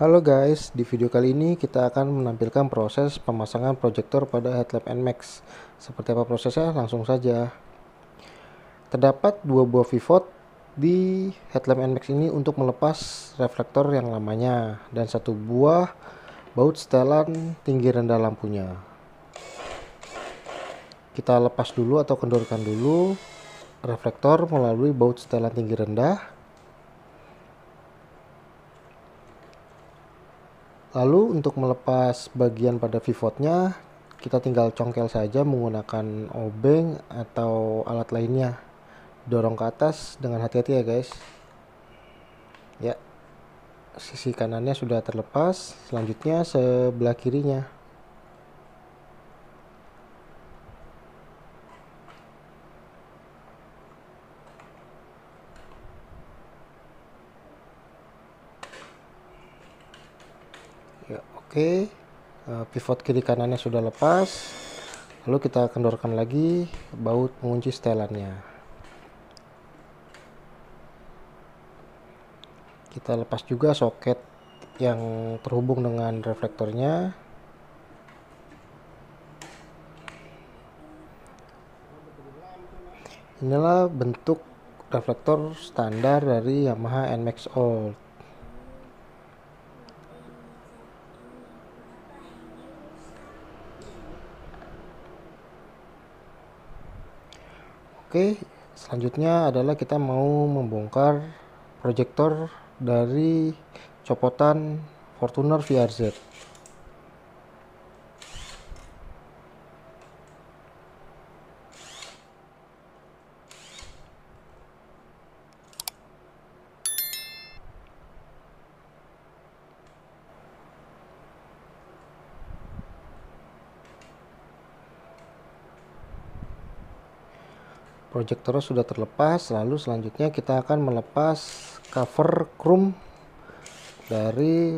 Halo guys, di video kali ini kita akan menampilkan proses pemasangan proyektor pada headlamp NMAX. Seperti apa prosesnya? Langsung saja. Terdapat dua buah pivot di headlamp NMAX ini untuk melepas reflektor yang lamanya dan satu buah baut setelan tinggi rendah lampunya. Kita lepas dulu atau kendorkan dulu reflektor melalui baut setelan tinggi rendah Lalu untuk melepas bagian pada pivotnya, kita tinggal congkel saja menggunakan obeng atau alat lainnya. Dorong ke atas dengan hati-hati ya guys. Ya, sisi kanannya sudah terlepas, selanjutnya sebelah kirinya. Oke, eh, pivot kiri kanannya sudah lepas. Lalu kita kendorkan lagi baut pengunci setelannya. Kita lepas juga soket yang terhubung dengan reflektornya. Inilah bentuk reflektor standar dari Yamaha NMAX Old. Oke, selanjutnya adalah kita mau membongkar proyektor dari copotan Fortuner VRZ. project terus sudah terlepas lalu selanjutnya kita akan melepas cover chrome dari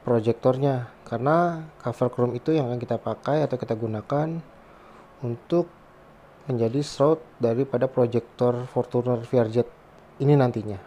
proyektornya karena cover chrome itu yang akan kita pakai atau kita gunakan untuk menjadi shroud daripada proyektor Fortuner VRJ ini nantinya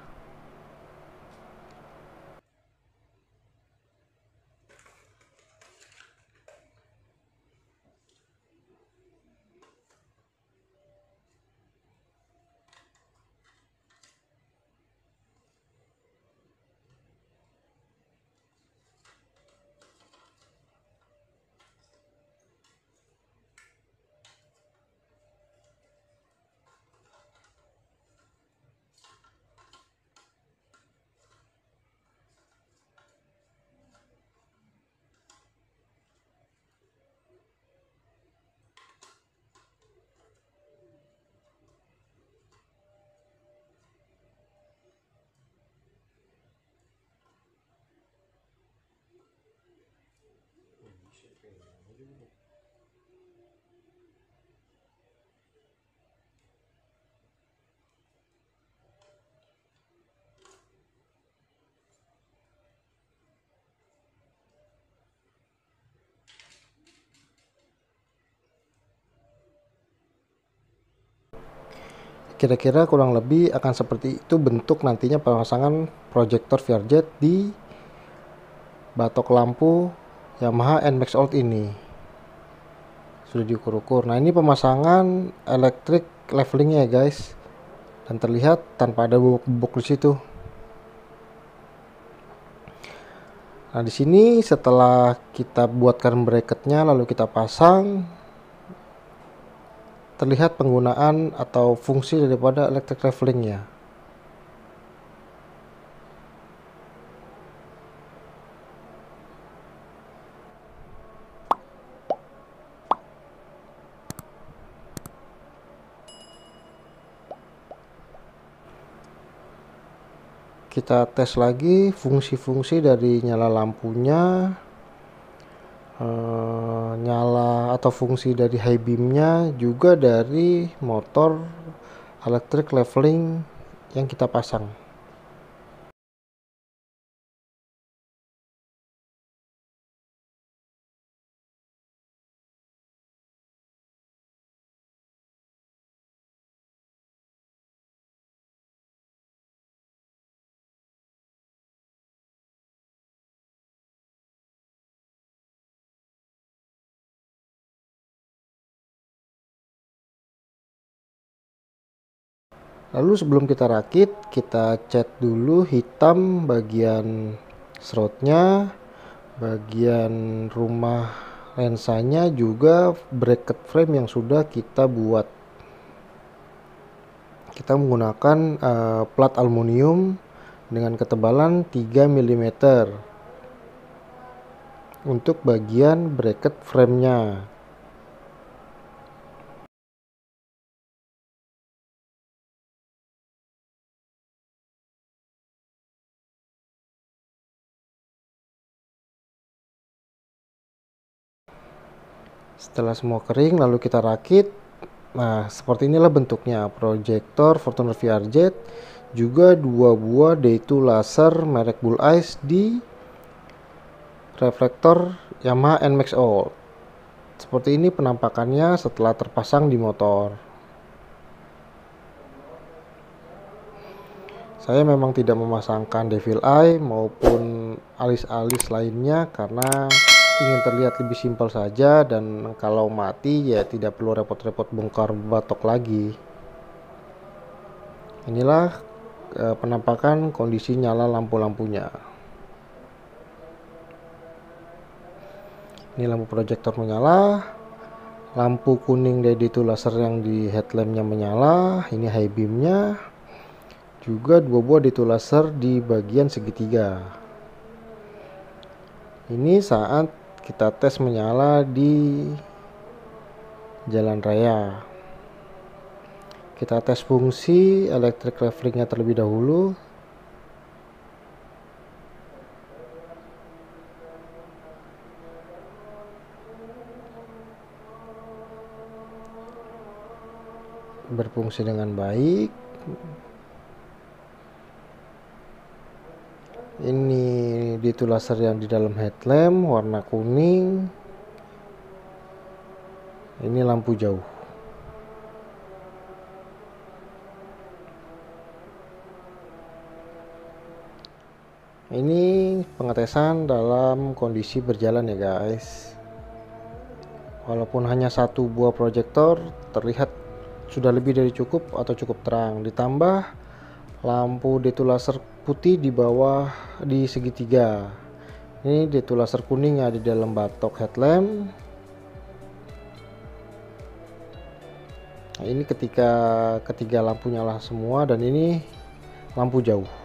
Kira-kira kurang lebih akan seperti itu bentuk nantinya pemasangan proyektor VRJet di batok lampu Yamaha NMAX Old ini sudah diukur-ukur nah ini pemasangan elektrik levelingnya ya guys dan terlihat tanpa ada bubuk-bubuk di situ nah di sini setelah kita buatkan bracketnya lalu kita pasang terlihat penggunaan atau fungsi daripada elektrik levelingnya kita tes lagi fungsi-fungsi dari nyala lampunya eh, nyala atau fungsi dari high beamnya juga dari motor electric leveling yang kita pasang lalu sebelum kita rakit kita cat dulu hitam bagian shroudnya bagian rumah lensanya juga bracket frame yang sudah kita buat kita menggunakan uh, plat aluminium dengan ketebalan 3 mm untuk bagian bracket framenya Setelah semua kering, lalu kita rakit. Nah, seperti inilah bentuknya. Proyektor Fortuner VRZ juga dua buah D2 laser merek Bull Eyes di reflektor Yamaha NMAX All. Seperti ini penampakannya setelah terpasang di motor. Saya memang tidak memasangkan devil eye maupun alis-alis lainnya karena ingin terlihat lebih simpel saja dan kalau mati ya tidak perlu repot-repot bongkar batok lagi. Inilah eh, penampakan kondisi nyala lampu-lampunya. Ini lampu proyektor menyala, lampu kuning dari itu laser yang di headlampnya menyala, ini high beamnya, juga dua buah detu laser di bagian segitiga. Ini saat kita tes menyala di jalan raya kita tes fungsi electric levelingnya terlebih dahulu berfungsi dengan baik ini di d laser yang di dalam headlamp warna kuning ini lampu jauh ini pengetesan dalam kondisi berjalan ya guys walaupun hanya satu buah proyektor terlihat sudah lebih dari cukup atau cukup terang ditambah lampu D2 laser putih di bawah di segitiga ini detu laser kuning ada di dalam batok headlamp nah, ini ketika ketiga lampu nyala semua dan ini lampu jauh